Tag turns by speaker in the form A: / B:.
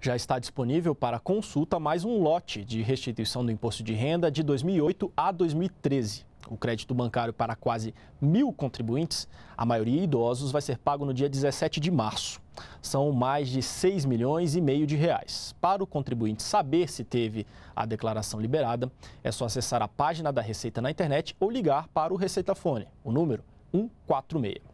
A: Já está disponível para consulta mais um lote de restituição do imposto de renda de 2008 a 2013. O crédito bancário para quase mil contribuintes, a maioria idosos, vai ser pago no dia 17 de março. São mais de 6 milhões e meio de reais. Para o contribuinte saber se teve a declaração liberada, é só acessar a página da Receita na internet ou ligar para o Receita Fone. O número 146.